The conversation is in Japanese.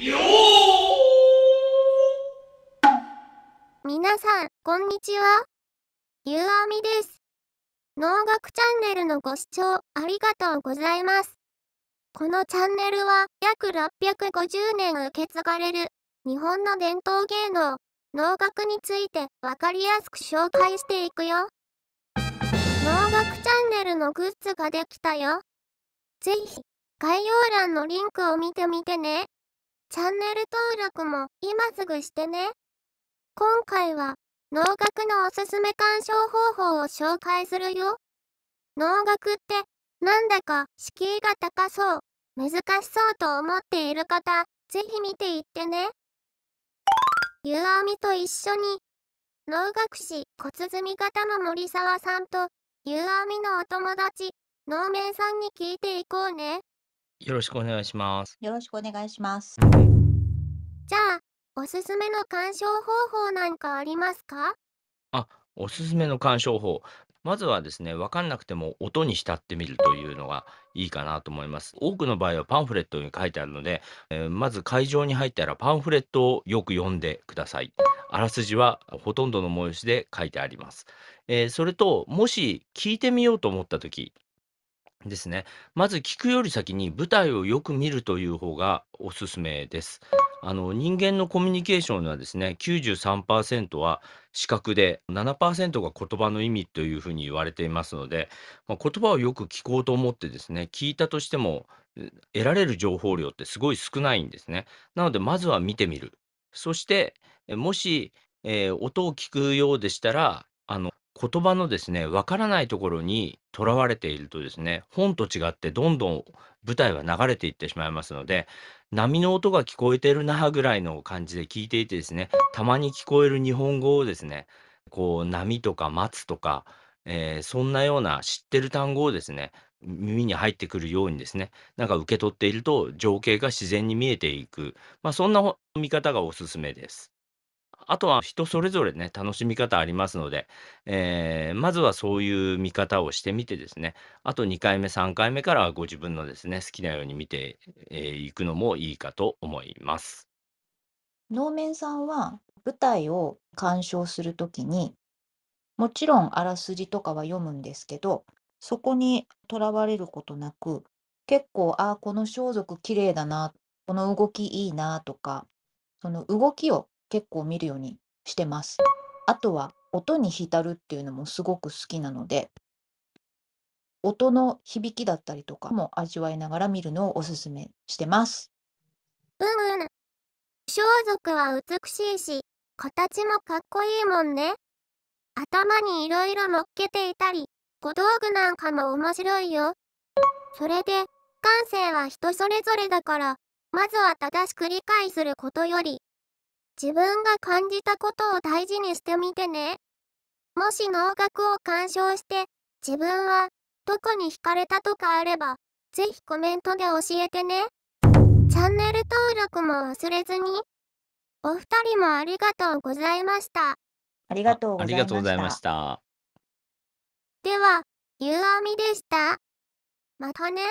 皆さん、こんにちは。ゆうあみです。能楽チャンネルのご視聴ありがとうございます。このチャンネルは約650年受け継がれる日本の伝統芸能、能楽について分かりやすく紹介していくよ。能楽チャンネルのグッズができたよ。ぜひ、概要欄のリンクを見てみてね。チャンネル登録も今すぐしてね。今回は農学のおすすめ鑑賞方法を紹介するよ。農学ってなんだか敷居が高そう、難しそうと思っている方、ぜひ見ていってね。ゆうあみと一緒に、農学士小鼓型の森沢さんと、ゆうあみのお友達、農名さんに聞いていこうね。よろしくお願いします。よろしくお願いします。じゃあ、おすすめの鑑賞方法なんかありますかあ、おすすめの鑑賞法。まずはですね、分かんなくても音に浸ってみるというのがいいかなと思います。多くの場合はパンフレットに書いてあるので、えー、まず会場に入ったらパンフレットをよく読んでください。あらすじはほとんどの催しで書いてあります。えー、それと、もし聞いてみようと思った時、ですね。まず聞くより先に舞台をよく見るという方がおすすめです。あの人間のコミュニケーションはですね、93%は視覚で7%が言葉の意味というふうに言われていますので、まあ、言葉をよく聞こうと思ってですね、聞いたとしても得られる情報量ってすごい少ないんですね。なのでまずは見てみる。そしてもし、えー音を聞くようでしたら、あの言葉のですね、わからないところにとらわれているとですね、本と違ってどんどん舞台は流れていってしまいますので、波の音が聞こえてるなぐらいの感じで聞いていてですね、たまに聞こえる日本語をですね、こう波とか松とか、えー、そんなような知ってる単語をですね、耳に入ってくるようにですね、なんか受け取っていると情景が自然に見えていく、まあ、そんな見方がおすすめです。あとは人それぞれね、楽しみ方ありますので、えー、まずはそういう見方をしてみてですね、あと2回目、3回目からご自分のですね、好きなように見てい、えーくのもいいかと思います。能面さんは舞台を鑑賞するときにもちろんあらすじとかは読むんですけどそこにとらわれることなく結構ああこの装束綺麗だなこの動きいいなとかその動きを結構見るようにしてます。あとは音に浸るっていうのもすごく好きなので音の響きだったりとかも味わいながら見るのをおすすめしてます。うんうん。装束は美しいし、形もかっこいいもんね。頭にいろいろ乗っけていたり、小道具なんかも面白いよ。それで、感性は人それぞれだから、まずは正しく理解することより、自分が感じたことを大事にしてみてね。もし能楽を鑑賞して、自分はどこに惹かれたとかあれば、ぜひコメントで教えてね。チャンネル登録も忘れずに。お二人もありがとうございました。ありがとうございました。ありがとうございました。では、ゆうあみでした。またね。